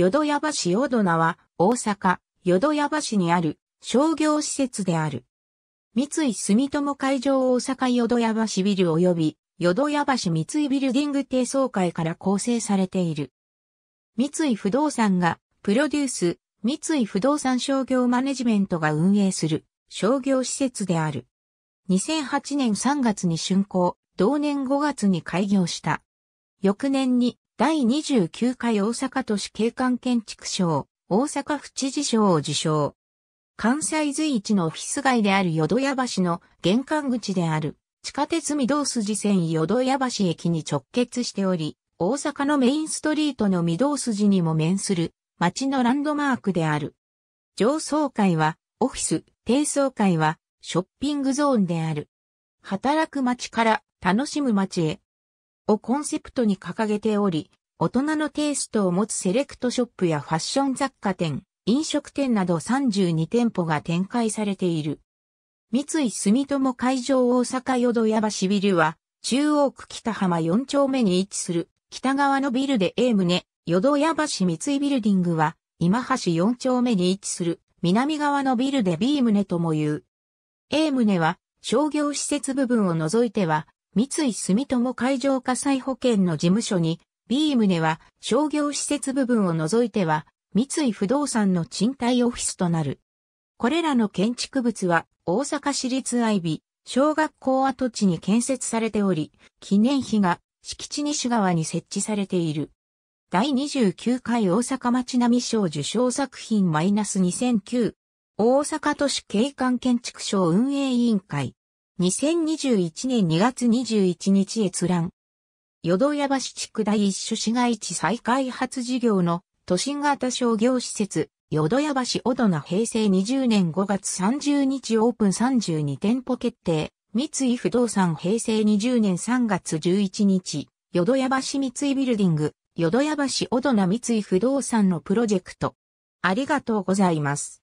淀屋橋淀名は、大阪、淀屋橋にある商業施設である。三井住友海上大阪淀屋橋ビル及び、淀屋橋三井ビルディング低層階から構成されている。三井不動産が、プロデュース、三井不動産商業マネジメントが運営する商業施設である。2008年3月に竣工、同年5月に開業した。翌年に第29回大阪都市景観建築賞、大阪府知事賞を受賞。関西随一のオフィス街である淀屋橋の玄関口である地下鉄御堂筋線淀屋橋駅に直結しており、大阪のメインストリートの御堂筋にも面する街のランドマークである。上層階はオフィス、低層階はショッピングゾーンである。働く街から楽しむ街へをコンセプトに掲げており、大人のテイストを持つセレクトショップやファッション雑貨店、飲食店など32店舗が展開されている。三井住友海上大阪淀屋橋ビルは、中央区北浜4丁目に位置する北側のビルで A 棟、淀屋橋三井ビルディングは、今橋4丁目に位置する南側のビルで B 棟とも言う。A 棟は商業施設部分を除いては三井住友海上火災保険の事務所に、B 棟は商業施設部分を除いては、三井不動産の賃貸オフィスとなる。これらの建築物は、大阪市立愛美、小学校跡地に建設されており、記念碑が敷地西側に設置されている。第29回大阪町並賞受賞作品マイナス2009大阪都市景観建築賞運営委員会2021年2月21日閲覧。淀屋橋地区第一所市街地再開発事業の都心型商業施設、淀屋橋小ドナ平成20年5月30日オープン32店舗決定。三井不動産平成20年3月11日、淀屋橋三井ビルディング、淀屋橋小ドナ三井不動産のプロジェクト。ありがとうございます。